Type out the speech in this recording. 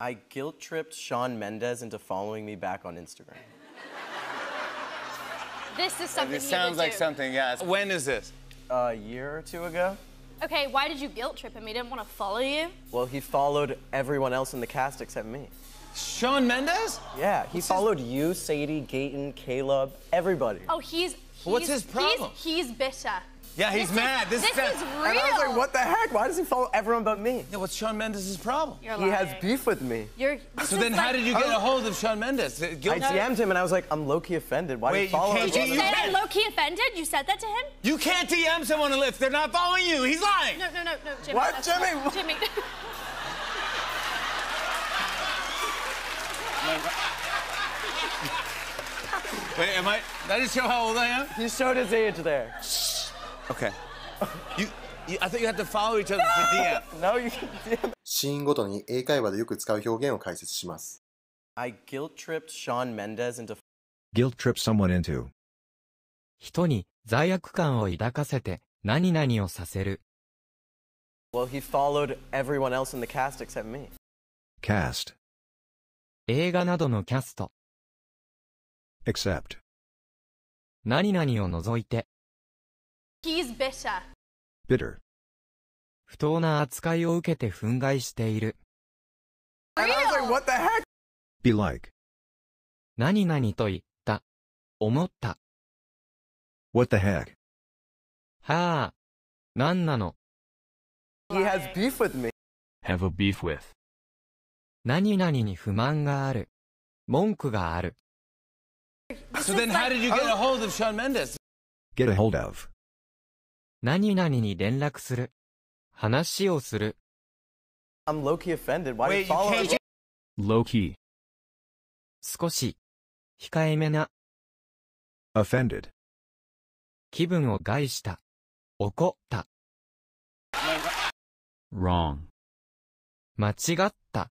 I guilt tripped Sean Mendez into following me back on Instagram. This is something. This sounds like something, yes. When is this? A year or two ago. Okay, why did you guilt trip him? He didn't want to follow you? Well, he followed everyone else in the cast except me. Sean Mendes? Yeah, he followed you, Sadie, Gayton, Caleb, everybody. Oh, he's, he's What's his problem? He's, he's bitter. Yeah, he's this mad. Is, this, this is, real. And I was like, what the heck? Why does he follow everyone but me? Yeah, what's Sean Mendes' problem? You're lying. He has beef with me. You're, so then like, how did you get a hold of Sean Mendes? I DM'd him and I was like, I'm low-key offended. Why Wait, do you follow him? Did you, you say I'm low-key offended? You said that to him? You can't DM someone if they're not following you. He's lying. No, no, no, no, Jimmy. What, Jimmy? What? Jimmy. Wait, am I? Did I just show how old I am? You showed his age there. Okay. You, you, I thought you had to follow each other to DM. No, you DM. シーンごとに英会話でよく使う表現を解説します。I guilt tripped Sean Mendez into guilt trip someone into 人に罪悪感を抱かせて何々をさせる。Well, he followed everyone else in the cast except me. Cast 映画などのキャスト。except 何々を除いて He's bitter. bitter. 不当な扱いを受けて憤慨している。And I was like, what the heck? Be like. 何々と言った。思った。What the heck? はあ。何なの He has beef with me. Have a beef with. 何々に不満がある。文句がある。So then how did you get a hold of Sean Mendes? Get a hold of. 何々に連絡する。話をする。I'm low key offended. Why Wait, you follow you Low key. 少し。控えめな。offended. 気分を害した。怒った。wrong. 間違った。